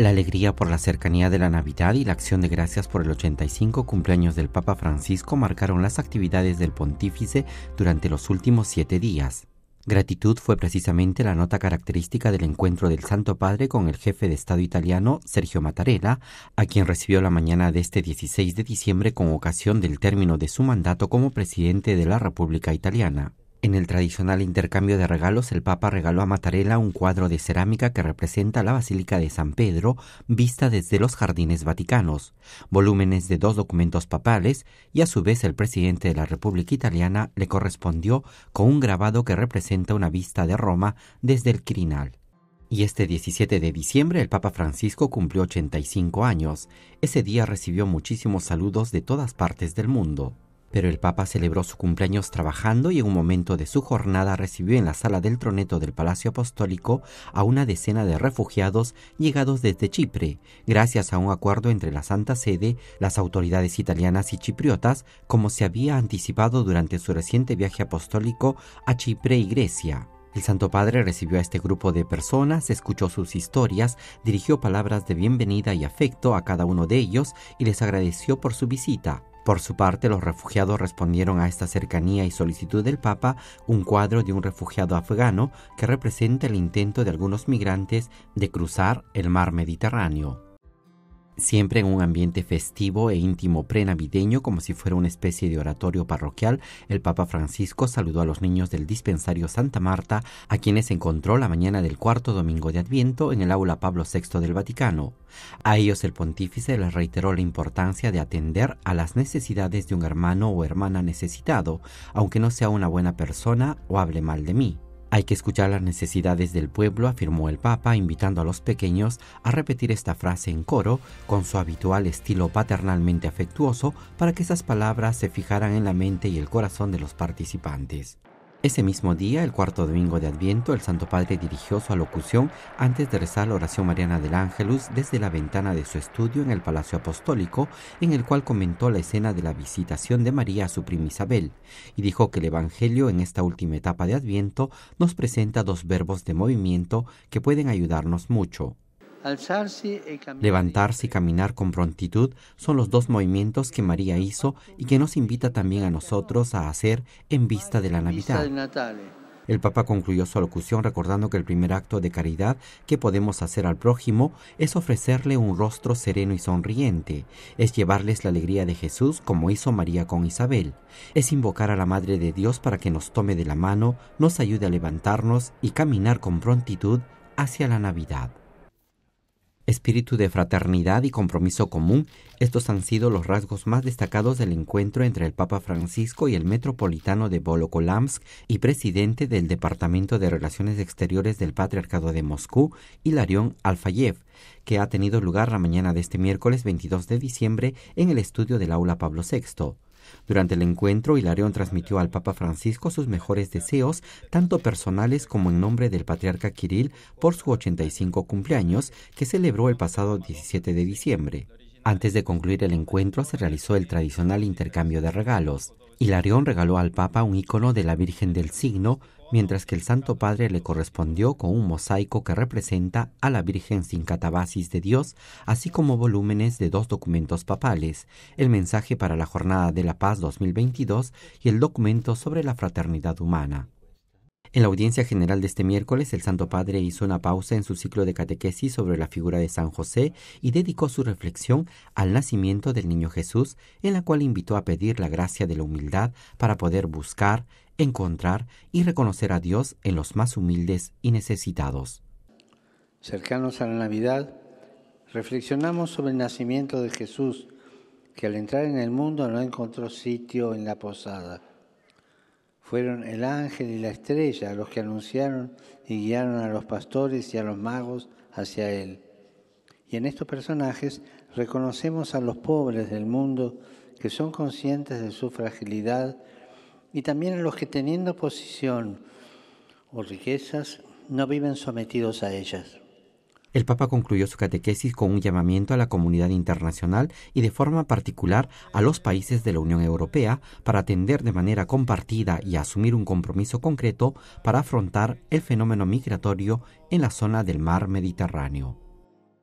La alegría por la cercanía de la Navidad y la acción de gracias por el 85 cumpleaños del Papa Francisco marcaron las actividades del pontífice durante los últimos siete días. Gratitud fue precisamente la nota característica del encuentro del Santo Padre con el jefe de Estado italiano, Sergio Mattarella, a quien recibió la mañana de este 16 de diciembre con ocasión del término de su mandato como presidente de la República Italiana. En el tradicional intercambio de regalos, el Papa regaló a Mattarella un cuadro de cerámica que representa la Basílica de San Pedro, vista desde los jardines vaticanos, volúmenes de dos documentos papales, y a su vez el presidente de la República Italiana le correspondió con un grabado que representa una vista de Roma desde el Quirinal. Y este 17 de diciembre el Papa Francisco cumplió 85 años. Ese día recibió muchísimos saludos de todas partes del mundo. Pero el Papa celebró su cumpleaños trabajando y en un momento de su jornada recibió en la sala del troneto del Palacio Apostólico a una decena de refugiados llegados desde Chipre, gracias a un acuerdo entre la Santa Sede, las autoridades italianas y chipriotas, como se había anticipado durante su reciente viaje apostólico a Chipre y Grecia. El Santo Padre recibió a este grupo de personas, escuchó sus historias, dirigió palabras de bienvenida y afecto a cada uno de ellos y les agradeció por su visita. Por su parte, los refugiados respondieron a esta cercanía y solicitud del Papa un cuadro de un refugiado afgano que representa el intento de algunos migrantes de cruzar el mar Mediterráneo siempre en un ambiente festivo e íntimo prenavideño, como si fuera una especie de oratorio parroquial, el Papa Francisco saludó a los niños del dispensario Santa Marta, a quienes encontró la mañana del cuarto domingo de Adviento en el aula Pablo VI del Vaticano. A ellos el pontífice les reiteró la importancia de atender a las necesidades de un hermano o hermana necesitado, aunque no sea una buena persona o hable mal de mí. Hay que escuchar las necesidades del pueblo, afirmó el Papa, invitando a los pequeños a repetir esta frase en coro, con su habitual estilo paternalmente afectuoso, para que esas palabras se fijaran en la mente y el corazón de los participantes. Ese mismo día, el cuarto domingo de Adviento, el Santo Padre dirigió su alocución antes de rezar la oración mariana del Ángelus desde la ventana de su estudio en el Palacio Apostólico, en el cual comentó la escena de la visitación de María a su prima Isabel, y dijo que el Evangelio en esta última etapa de Adviento nos presenta dos verbos de movimiento que pueden ayudarnos mucho, Levantarse y caminar con prontitud son los dos movimientos que María hizo y que nos invita también a nosotros a hacer en vista de la Navidad. El Papa concluyó su locución recordando que el primer acto de caridad que podemos hacer al prójimo es ofrecerle un rostro sereno y sonriente, es llevarles la alegría de Jesús como hizo María con Isabel, es invocar a la Madre de Dios para que nos tome de la mano, nos ayude a levantarnos y caminar con prontitud hacia la Navidad. Espíritu de fraternidad y compromiso común, estos han sido los rasgos más destacados del encuentro entre el Papa Francisco y el metropolitano de Volokolamsk y presidente del Departamento de Relaciones Exteriores del Patriarcado de Moscú, Hilarión Alfayev, que ha tenido lugar la mañana de este miércoles 22 de diciembre en el estudio del aula Pablo VI. Durante el encuentro, Hilarión transmitió al Papa Francisco sus mejores deseos, tanto personales como en nombre del patriarca Kirill, por su 85 cumpleaños, que celebró el pasado 17 de diciembre. Antes de concluir el encuentro se realizó el tradicional intercambio de regalos. Hilarión regaló al Papa un ícono de la Virgen del Signo, mientras que el Santo Padre le correspondió con un mosaico que representa a la Virgen sin catabasis de Dios, así como volúmenes de dos documentos papales, el mensaje para la Jornada de la Paz 2022 y el documento sobre la fraternidad humana. En la audiencia general de este miércoles, el Santo Padre hizo una pausa en su ciclo de catequesis sobre la figura de San José y dedicó su reflexión al nacimiento del niño Jesús, en la cual invitó a pedir la gracia de la humildad para poder buscar, encontrar y reconocer a Dios en los más humildes y necesitados. Cercanos a la Navidad, reflexionamos sobre el nacimiento de Jesús, que al entrar en el mundo no encontró sitio en la posada fueron el ángel y la estrella los que anunciaron y guiaron a los pastores y a los magos hacia él. Y en estos personajes reconocemos a los pobres del mundo que son conscientes de su fragilidad y también a los que teniendo posición o riquezas no viven sometidos a ellas. El Papa concluyó su catequesis con un llamamiento a la comunidad internacional y de forma particular a los países de la Unión Europea para atender de manera compartida y asumir un compromiso concreto para afrontar el fenómeno migratorio en la zona del mar Mediterráneo.